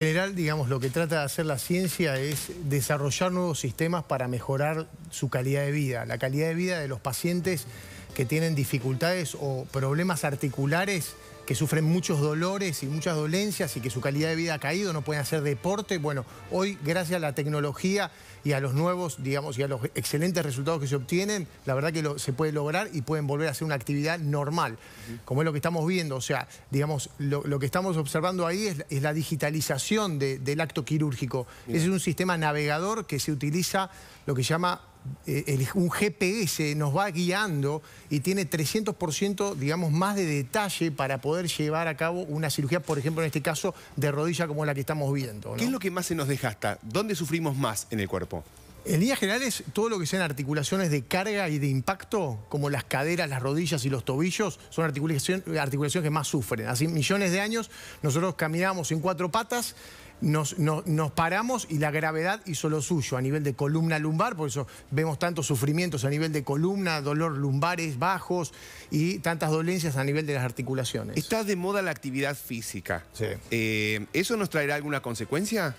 En general, digamos, lo que trata de hacer la ciencia es desarrollar nuevos sistemas para mejorar su calidad de vida, la calidad de vida de los pacientes que tienen dificultades o problemas articulares que sufren muchos dolores y muchas dolencias y que su calidad de vida ha caído, no pueden hacer deporte. Bueno, hoy gracias a la tecnología y a los nuevos, digamos, y a los excelentes resultados que se obtienen, la verdad que se puede lograr y pueden volver a hacer una actividad normal, como es lo que estamos viendo. O sea, digamos, lo, que estamos observando ahí es, la digitalización del acto quirúrgico. Es un sistema navegador que se utiliza lo que se llama eh, un GPS nos va guiando y tiene 300%, digamos, más de detalle para poder llevar a cabo una cirugía, por ejemplo, en este caso, de rodilla como la que estamos viendo. ¿Qué es lo que más se nos deja hasta? ¿Dónde sufrimos más en el cuerpo? En líneas generales, todo lo que sean articulaciones de carga y de impacto, como las caderas, las rodillas y los tobillos, son articulaciones que más sufren. Hace millones de años nosotros caminamos en cuatro patas, nos, nos, paramos y la gravedad hizo lo suyo a nivel de columna lumbar, por eso vemos tantos sufrimientos a nivel de columna, dolor lumbares bajos y tantas dolencias a nivel de las articulaciones. Está de moda la actividad física. Sí. Eh, ¿Eso nos traerá alguna consecuencia?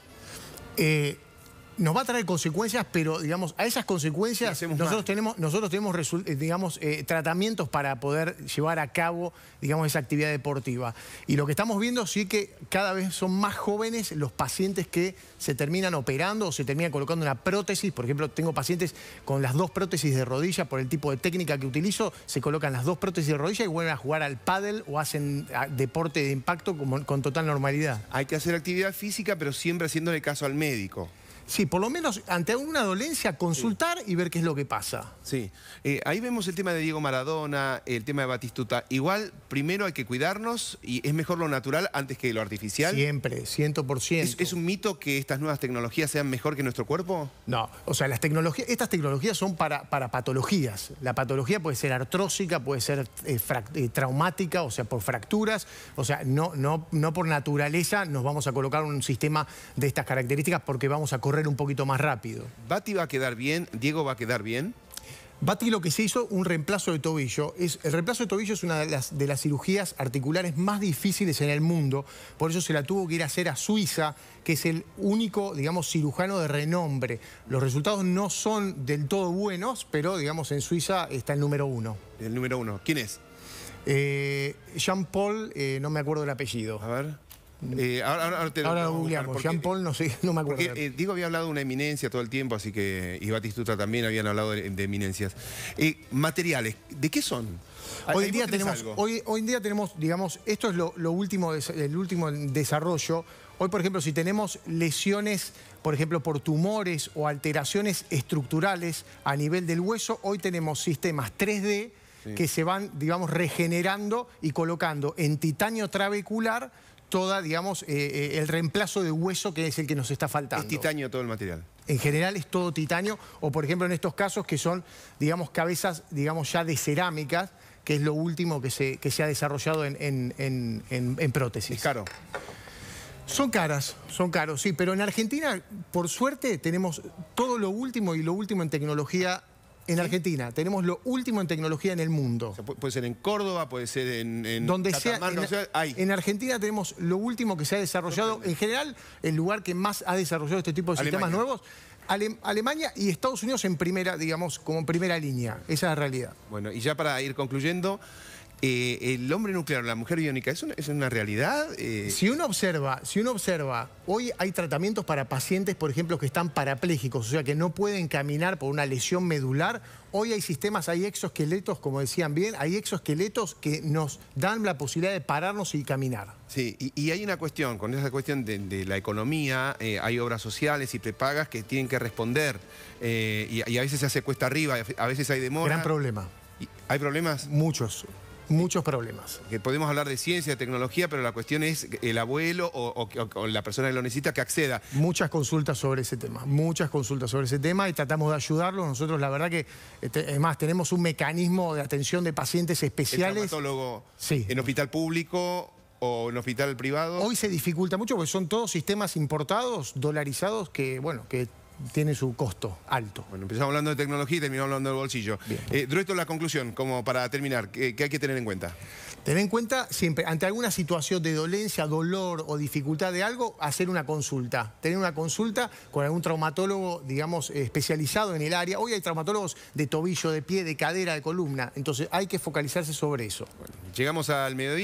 Eh, nos va a traer consecuencias, pero digamos, a esas consecuencias nosotros tenemos, nosotros tenemos eh, digamos, eh, tratamientos para poder llevar a cabo digamos, esa actividad deportiva. Y lo que estamos viendo sí que cada vez son más jóvenes los pacientes que se terminan operando o se terminan colocando una prótesis. Por ejemplo, tengo pacientes con las dos prótesis de rodilla por el tipo de técnica que utilizo, se colocan las dos prótesis de rodilla y vuelven a jugar al pádel o hacen ah, deporte de impacto con total normalidad. Hay que hacer actividad física, pero siempre haciéndole caso al médico. Sí, por lo menos ante alguna dolencia consultar y ver qué es lo que pasa. Sí, eh, ahí vemos el tema de Diego Maradona, el tema de Batistuta. Igual, primero hay que cuidarnos y es mejor lo natural antes que lo artificial. Siempre, 100%. ¿Es, un mito que estas nuevas tecnologías sean mejor que nuestro cuerpo? No, o sea, las tecnologías, estas tecnologías son para, para patologías. La patología puede ser artrósica, puede ser eh, eh, traumática, o sea, por fracturas. O sea, no, no, no por naturaleza nos vamos a colocar un sistema de estas características porque vamos a correr un poquito más rápido. ¿Bati va a quedar bien? ¿Diego va a quedar bien? Bati lo que se hizo, un reemplazo de tobillo. Es, el reemplazo de tobillo es una de las, de las, cirugías articulares más difíciles en el mundo. Por eso se la tuvo que ir a hacer a Suiza, que es el único, digamos, cirujano de renombre. Los resultados no son del todo buenos, pero, digamos, en Suiza está el número uno. El número uno. ¿Quién es? Eh, Jean-Paul, eh, no me acuerdo el apellido. A ver... Eh, ahora, ahora, ahora lo Jean Paul, no me acuerdo. Eh, Diego había hablado de una eminencia todo el tiempo, así que. Y Batistuta también habían hablado de, eminencias. Eh, materiales, ¿de qué son? Hoy en, día tenemos, hoy, día tenemos, digamos, esto es lo, último, el último desarrollo. Hoy, por ejemplo, si tenemos lesiones, por ejemplo, por tumores o alteraciones estructurales a nivel del hueso, hoy tenemos sistemas 3D que se van, digamos, regenerando y colocando en titanio trabecular toda, digamos, eh, eh, el reemplazo de hueso que es el que nos está faltando. Es titanio todo el material. En general es todo titanio, o por ejemplo en estos casos que son, digamos, cabezas, digamos, ya de cerámicas, que es lo último que se, se ha desarrollado en, en prótesis. Es caro. Son caras, son caros, sí, pero en Argentina, por suerte, tenemos todo lo último y lo último en tecnología en Argentina. Tenemos lo último en tecnología en el mundo. puede ser en Córdoba, puede ser en, Donde en, Argentina tenemos lo último que se ha desarrollado. En general, el lugar que más ha desarrollado este tipo de sistemas nuevos Alemania y Estados Unidos en primera, digamos, como primera línea. Esa es la realidad. Bueno, y ya para ir concluyendo, eh, el hombre nuclear, la mujer biónica, ¿es una, es una realidad? Eh, si uno observa, si uno observa, hoy hay tratamientos para pacientes, por ejemplo, que están parapléjicos, o sea, que no pueden caminar por una lesión medular. Hoy hay sistemas, hay exoesqueletos, como decían bien, hay exoesqueletos que nos dan la posibilidad de pararnos y caminar. Sí, y, hay una cuestión, con esa cuestión de, la economía, eh, hay obras sociales y prepagas que tienen que responder, y, a veces se hace cuesta arriba, a veces hay demora. Gran problema. ¿Hay problemas? Muchos muchos problemas. Que podemos hablar de ciencia, de tecnología, pero la cuestión es el abuelo o, la persona que lo necesita que acceda. Muchas consultas sobre ese tema, muchas consultas sobre ese tema y tratamos de ayudarlo. Nosotros la verdad que, además, este, tenemos un mecanismo de atención de pacientes especiales. El sí. en hospital público o en hospital privado. Hoy se dificulta mucho porque son todos sistemas importados, dolarizados, que bueno, que tiene su costo alto. Bueno, empezamos hablando de tecnología y terminamos hablando del bolsillo. Eh, esto es la conclusión, como para terminar, ¿qué, hay que tener en cuenta? Tener en cuenta siempre, ante alguna situación de dolencia, dolor o dificultad de algo, hacer una consulta. Tener una consulta con algún traumatólogo, digamos, especializado en el área. Hoy hay traumatólogos de tobillo, de pie, de cadera, de columna. Entonces hay que focalizarse sobre eso. llegamos al mediodía.